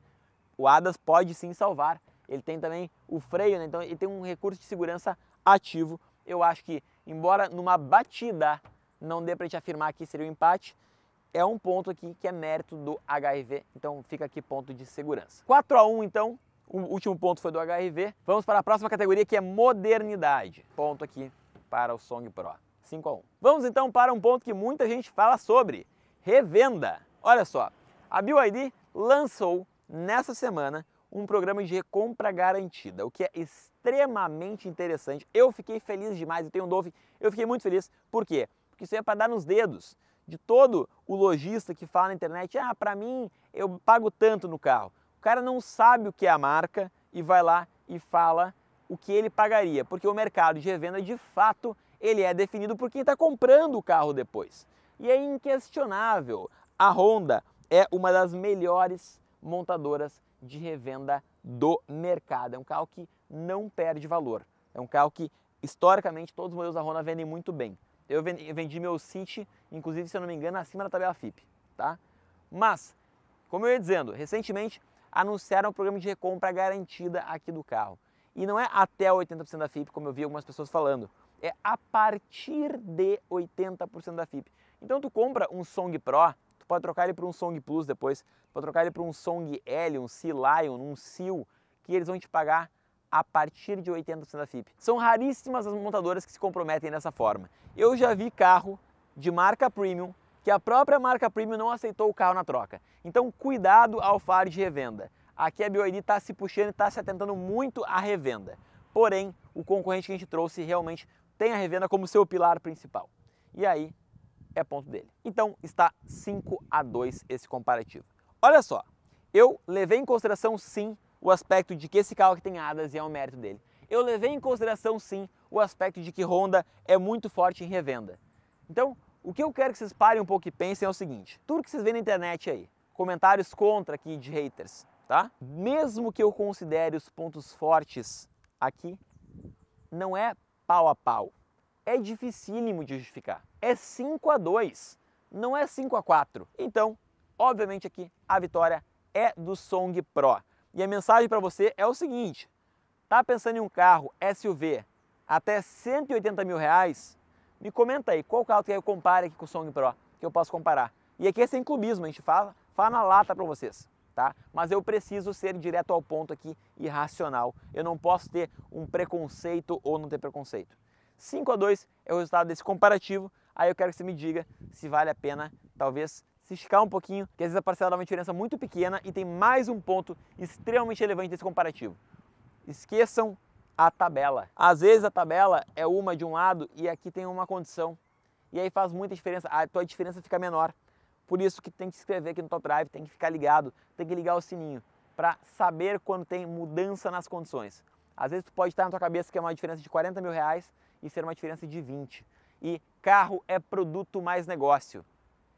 o Adas pode sim salvar. Ele tem também o freio, né? então ele tem um recurso de segurança ativo. Eu acho que, embora numa batida não dê para gente afirmar que seria um empate, é um ponto aqui que é mérito do HRV, então fica aqui ponto de segurança. 4 a 1 então, o último ponto foi do HRV. Vamos para a próxima categoria que é modernidade. Ponto aqui para o Song Pro. 5 a 1. Vamos então para um ponto que muita gente fala sobre, revenda. Olha só, a BYD lançou nessa semana um programa de recompra garantida, o que é extremamente interessante. Eu fiquei feliz demais, eu tenho um Dove, eu fiquei muito feliz. Por quê? Porque isso é para dar nos dedos de todo o lojista que fala na internet, ah, para mim eu pago tanto no carro. O cara não sabe o que é a marca e vai lá e fala o que ele pagaria, porque o mercado de revenda de fato ele é definido por quem está comprando o carro depois. E é inquestionável, a Honda é uma das melhores montadoras de revenda do mercado. É um carro que não perde valor. É um carro que, historicamente, todos os modelos da Honda vendem muito bem. Eu vendi meu City, inclusive, se eu não me engano, acima da tabela FIP, tá? Mas, como eu ia dizendo, recentemente anunciaram o um programa de recompra garantida aqui do carro. E não é até 80% da FIP, como eu vi algumas pessoas falando. É a partir de 80% da FIP. Então tu compra um Song Pro pode trocar ele para um Song Plus depois, pode trocar ele para um Song L, um Sea Lion, um Seal, que eles vão te pagar a partir de 80% da FIP. São raríssimas as montadoras que se comprometem dessa forma. Eu já vi carro de marca premium que a própria marca premium não aceitou o carro na troca. Então cuidado ao falar de revenda. Aqui a BioID está se puxando e está se atentando muito à revenda. Porém, o concorrente que a gente trouxe realmente tem a revenda como seu pilar principal. E aí é ponto dele. Então está 5 a 2 esse comparativo. Olha só, eu levei em consideração sim o aspecto de que esse carro que tem hadas e é um mérito dele. Eu levei em consideração sim o aspecto de que Honda é muito forte em revenda. Então, o que eu quero que vocês parem um pouco e pensem é o seguinte: tudo que vocês veem na internet aí, comentários contra aqui de haters, tá? Mesmo que eu considere os pontos fortes aqui, não é pau a pau. É dificílimo de justificar é 5 a 2, não é 5 a 4. Então, obviamente aqui a vitória é do Song Pro. E a mensagem para você é o seguinte: tá pensando em um carro SUV até 180 mil reais? Me comenta aí qual carro que eu compare aqui com o Song Pro que eu posso comparar. E aqui é sem clubismo, a gente fala, fala na lata para vocês, tá? Mas eu preciso ser direto ao ponto aqui e racional. Eu não posso ter um preconceito ou não ter preconceito. 5 a 2 é o resultado desse comparativo. Aí eu quero que você me diga se vale a pena, talvez, se esticar um pouquinho, que às vezes a parcela dá uma diferença muito pequena e tem mais um ponto extremamente relevante desse comparativo. Esqueçam a tabela. Às vezes a tabela é uma de um lado e aqui tem uma condição. E aí faz muita diferença, a tua diferença fica menor. Por isso que tem que se inscrever aqui no Top Drive, tem que ficar ligado, tem que ligar o sininho para saber quando tem mudança nas condições. Às vezes tu pode estar na tua cabeça que é uma diferença de 40 mil reais e ser uma diferença de 20 e carro é produto mais negócio.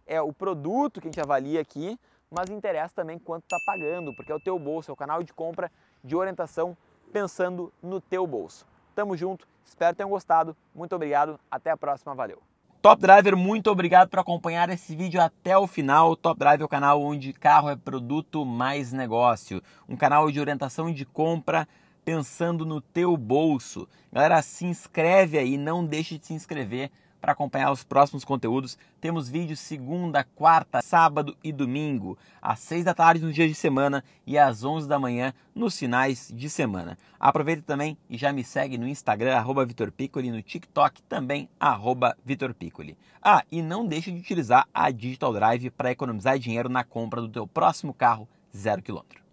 É o produto que a gente avalia aqui, mas interessa também quanto está pagando, porque é o teu bolso, é o canal de compra de orientação pensando no teu bolso. Tamo junto, espero que tenham gostado. Muito obrigado, até a próxima, valeu. Top Driver, muito obrigado por acompanhar esse vídeo até o final. Top Driver é o canal onde carro é produto mais negócio, um canal de orientação de compra pensando no teu bolso. Galera, se inscreve aí, não deixe de se inscrever para acompanhar os próximos conteúdos. Temos vídeos segunda, quarta, sábado e domingo, às seis da tarde no dia de semana e às onze da manhã nos finais de semana. Aproveita também e já me segue no Instagram, arroba Vitor Piccoli, no TikTok também, arroba Vitor Piccoli. Ah, e não deixe de utilizar a Digital Drive para economizar dinheiro na compra do teu próximo carro zero quilômetro.